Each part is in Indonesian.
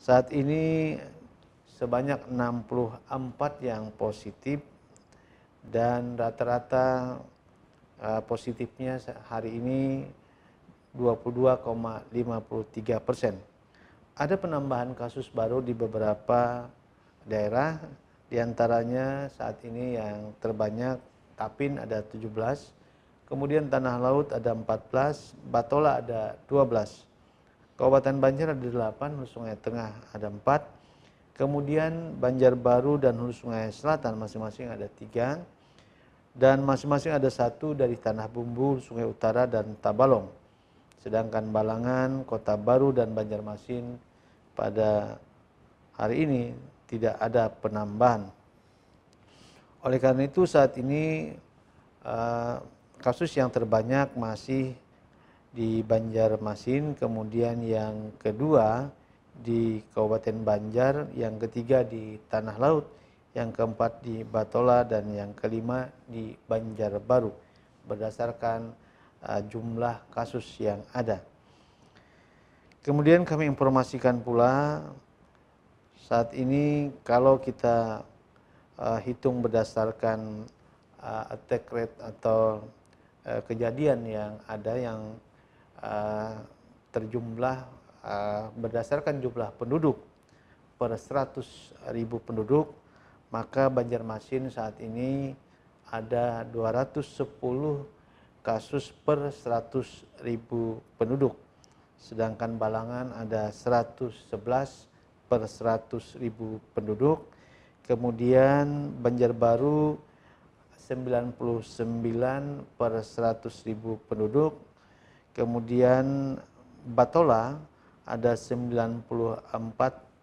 Saat ini sebanyak 64 yang positif dan rata-rata eh, positifnya hari ini 22,53 persen. Ada penambahan kasus baru di beberapa daerah, diantaranya saat ini yang terbanyak Tapin ada 17, kemudian Tanah Laut ada 14, Batola ada 12. Kabupaten Banjar ada delapan, Hulu Sungai Tengah ada empat, kemudian Banjar Baru dan Hulu Sungai Selatan masing-masing ada tiga, dan masing-masing ada satu dari Tanah Bumbu, Sungai Utara, dan Tabalong. Sedangkan Balangan, Kota Baru, dan Banjarmasin pada hari ini tidak ada penambahan. Oleh karena itu saat ini eh, kasus yang terbanyak masih di Banjarmasin, kemudian yang kedua di Kabupaten Banjar, yang ketiga di Tanah Laut, yang keempat di Batola, dan yang kelima di Banjarbaru berdasarkan uh, jumlah kasus yang ada. Kemudian kami informasikan pula saat ini kalau kita uh, hitung berdasarkan uh, attack rate atau uh, kejadian yang ada yang Eh, terjumlah uh, berdasarkan jumlah penduduk per 100 ribu penduduk maka Banjarmasin saat ini ada 210 kasus per 100 ribu penduduk sedangkan Balangan ada 111 per 100 ribu penduduk kemudian Banjarbaru 99 per 100 ribu penduduk Kemudian Batola ada 94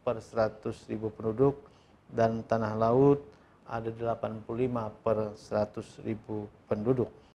per 100 ribu penduduk dan Tanah Laut ada 85 per 100 ribu penduduk.